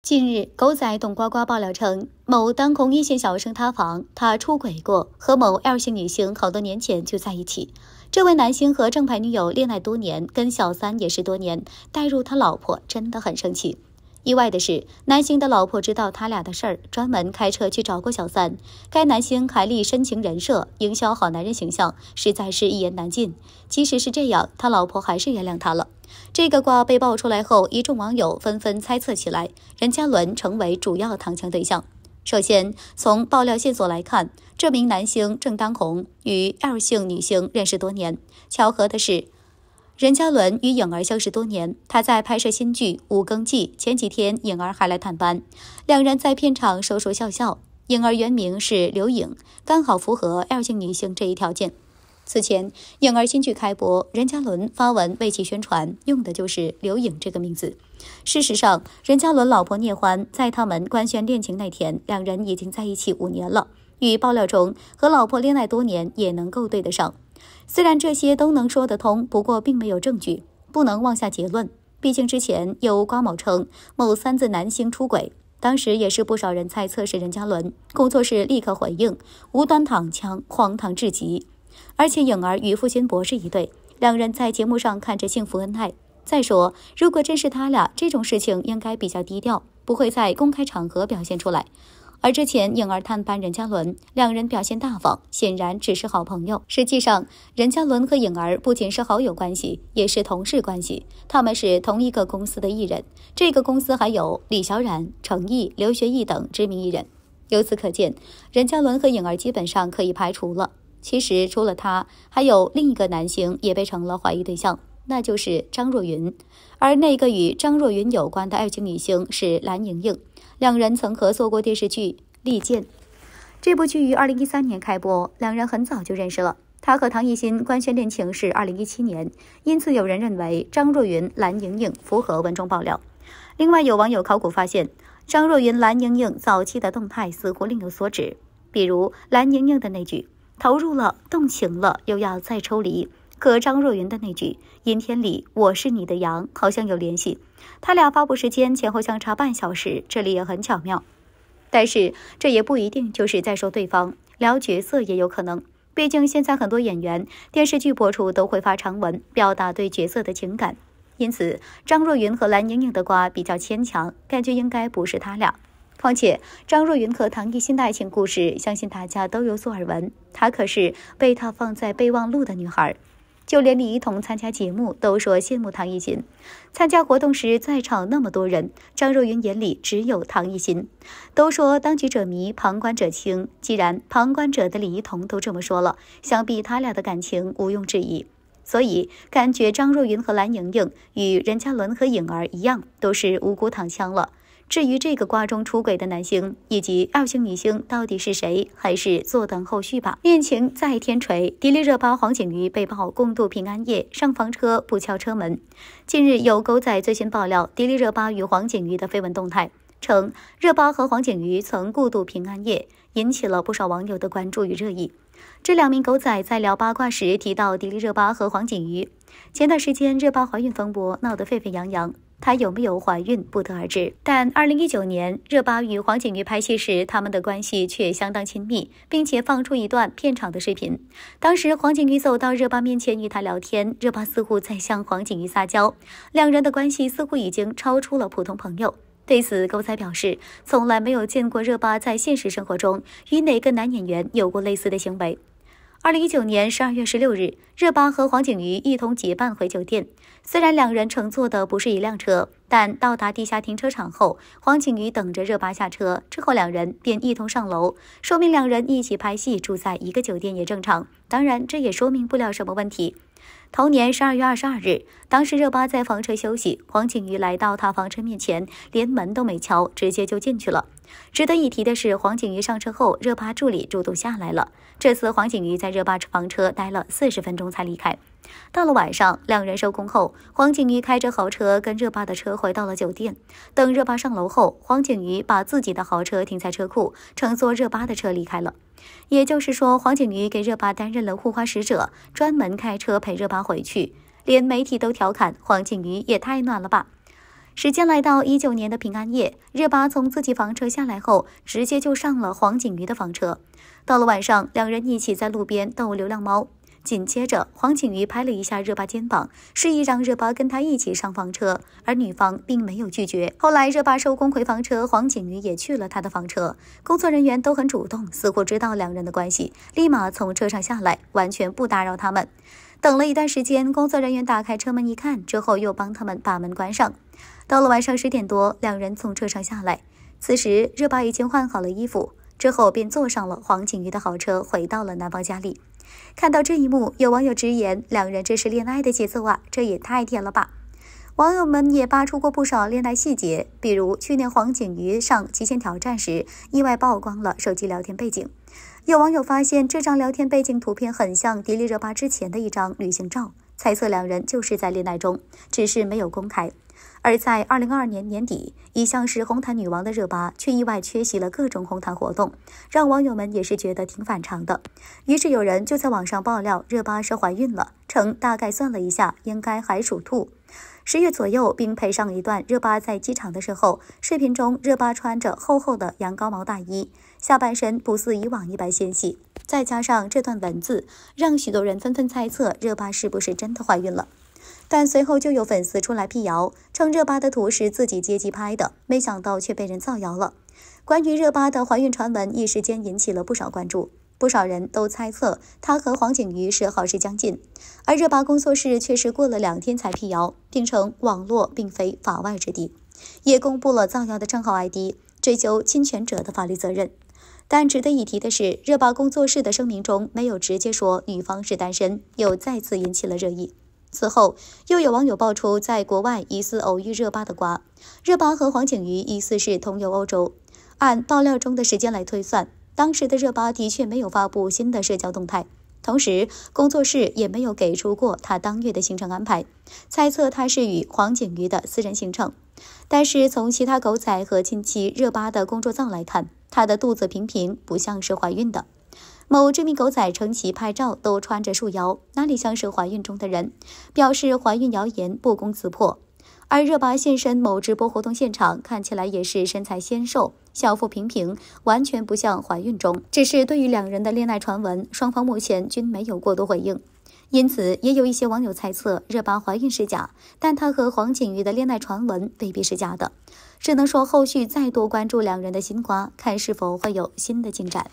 近日，狗仔董呱呱爆料称，某当红一线小生塌房。他出轨过，和某 L 型女性好多年前就在一起。这位男星和正牌女友恋爱多年，跟小三也是多年。带入他老婆，真的很生气。意外的是，男星的老婆知道他俩的事儿，专门开车去找过小三。该男星凯立深情人设，营销好男人形象，实在是一言难尽。即使是这样，他老婆还是原谅他了。这个瓜被爆出来后，一众网友纷纷猜测起来，任嘉伦成为主要躺枪对象。首先，从爆料线索来看，这名男星正当红，与 L 姓女星认识多年。巧合的是。任嘉伦与颖儿相识多年，他在拍摄新剧《五更记》前几天，颖儿还来探班，两人在片场说说笑笑。颖儿原名是刘颖，刚好符合 L 型女性这一条件。此前，颖儿新剧开播，任嘉伦发文为其宣传，用的就是刘颖这个名字。事实上，任嘉伦老婆聂欢在他们官宣恋情那天，两人已经在一起五年了，与爆料中和老婆恋爱多年也能够对得上。虽然这些都能说得通，不过并没有证据，不能妄下结论。毕竟之前有瓜某称某三字男星出轨，当时也是不少人猜测是任嘉伦。工作室立刻回应：无端躺枪，荒唐至极。而且颖儿与傅辛博是一对，两人在节目上看着幸福恩爱。再说，如果真是他俩，这种事情应该比较低调，不会在公开场合表现出来。而之前颖儿探班任嘉伦，两人表现大方，显然只是好朋友。实际上，任嘉伦和颖儿不仅是好友关系，也是同事关系。他们是同一个公司的艺人，这个公司还有李小冉、程毅、刘学义等知名艺人。由此可见，任嘉伦和颖儿基本上可以排除了。其实，除了他，还有另一个男星也被成了怀疑对象，那就是张若昀。而那个与张若昀有关的爱情女星是蓝盈莹。两人曾合作过电视剧《利剑》，这部剧于二零一三年开播，两人很早就认识了。他和唐艺昕官宣恋情是二零一七年，因此有人认为张若昀、蓝盈莹符合文中爆料。另外，有网友考古发现，张若昀、蓝盈莹早期的动态似乎另有所指，比如蓝盈莹的那句“投入了，动情了，又要再抽离”。和张若昀的那句“阴天里我是你的羊”好像有联系，他俩发布时间前后相差半小时，这里也很巧妙。但是这也不一定就是在说对方，聊角色也有可能。毕竟现在很多演员电视剧博主都会发长文表达对角色的情感，因此张若昀和蓝盈莹的瓜比较牵强，感觉应该不是他俩。况且张若昀和唐艺昕的爱情故事，相信大家都有所耳闻，她可是被他放在备忘录的女孩。就连李一桐参加节目都说羡慕唐艺昕，参加活动时在场那么多人，张若昀眼里只有唐艺昕，都说当局者迷，旁观者清。既然旁观者的李一桐都这么说了，想必他俩的感情毋庸置疑。所以感觉张若昀和蓝盈莹与任嘉伦和颖儿一样，都是无辜躺枪了。至于这个瓜中出轨的男星以及二星女星到底是谁，还是坐等后续吧。恋情再天锤，迪丽热巴黄景瑜被曝共度平安夜，上房车不敲车门。近日有狗仔最新爆料，迪丽热巴与黄景瑜的绯闻动态，称热巴和黄景瑜曾共度平安夜，引起了不少网友的关注与热议。这两名狗仔在聊八卦时提到迪丽热巴和黄景瑜，前段时间热巴怀孕风波闹得沸沸扬扬。她有没有怀孕不得而知，但二零一九年热巴与黄景瑜拍戏时，他们的关系却相当亲密，并且放出一段片场的视频。当时黄景瑜走到热巴面前与他聊天，热巴似乎在向黄景瑜撒娇，两人的关系似乎已经超出了普通朋友。对此，狗仔表示，从来没有见过热巴在现实生活中与哪个男演员有过类似的行为。二零一九年十二月十六日，热巴和黄景瑜一同结伴回酒店。虽然两人乘坐的不是一辆车，但到达地下停车场后，黄景瑜等着热巴下车之后，两人便一同上楼，说明两人一起拍戏住在一个酒店也正常。当然，这也说明不了什么问题。同年十二月二十二日，当时热巴在房车休息，黄景瑜来到他房车面前，连门都没敲，直接就进去了。值得一提的是，黄景瑜上车后，热巴助理主动下来了。这次黄景瑜在热巴房车待了四十分钟才离开。到了晚上，两人收工后，黄景瑜开着豪车跟热巴的车回到了酒店。等热巴上楼后，黄景瑜把自己的豪车停在车库，乘坐热巴的车离开了。也就是说，黄景瑜给热巴担任了护花使者，专门开车陪热巴回去。连媒体都调侃黄景瑜也太暖了吧。时间来到一九年的平安夜，热巴从自己房车下来后，直接就上了黄景瑜的房车。到了晚上，两人一起在路边逗流浪猫。紧接着，黄景瑜拍了一下热巴肩膀，示意让热巴跟他一起上房车，而女方并没有拒绝。后来，热巴收工回房车，黄景瑜也去了他的房车。工作人员都很主动，似乎知道两人的关系，立马从车上下来，完全不打扰他们。等了一段时间，工作人员打开车门一看，之后又帮他们把门关上。到了晚上十点多，两人从车上下来，此时热巴已经换好了衣服，之后便坐上了黄景瑜的豪车，回到了男方家里。看到这一幕，有网友直言：“两人这是恋爱的节奏啊，这也太甜了吧！”网友们也扒出过不少恋爱细节，比如去年黄景瑜上《极限挑战》时，意外曝光了手机聊天背景。有网友发现，这张聊天背景图片很像迪丽热巴之前的一张旅行照，猜测两人就是在恋爱中，只是没有公开。而在二零二二年年底，一向是红毯女王的热巴却意外缺席了各种红毯活动，让网友们也是觉得挺反常的。于是有人就在网上爆料，热巴是怀孕了，称大概算了一下，应该还属兔，十月左右，并配上一段热巴在机场的时候视频中，热巴穿着厚厚的羊羔毛大衣，下半身不似以往一般纤细，再加上这段文字，让许多人纷纷猜测热巴是不是真的怀孕了。但随后就有粉丝出来辟谣，称热巴的图是自己接机拍的，没想到却被人造谣了。关于热巴的怀孕传闻，一时间引起了不少关注，不少人都猜测她和黄景瑜是好事将近。而热巴工作室却是过了两天才辟谣，并称网络并非法外之地，也公布了造谣的账号 ID，追究侵权者的法律责任。但值得一提的是，热巴工作室的声明中没有直接说女方是单身，又再次引起了热议。此后，又有网友爆出在国外疑似偶遇热巴的瓜。热巴和黄景瑜疑似是同游欧洲。按爆料中的时间来推算，当时的热巴的确没有发布新的社交动态，同时工作室也没有给出过他当月的行程安排，猜测他是与黄景瑜的私人行程。但是从其他狗仔和近期热巴的工作照来看，他的肚子平平，不像是怀孕的。某知名狗仔称其拍照都穿着束腰，哪里像是怀孕中的人？表示怀孕谣言不攻自破。而热巴现身某直播活动现场，看起来也是身材纤瘦，小腹平平，完全不像怀孕中。只是对于两人的恋爱传闻，双方目前均没有过多回应，因此也有一些网友猜测热巴怀孕是假，但她和黄景瑜的恋爱传闻未必是假的。只能说后续再多关注两人的新瓜，看是否会有新的进展。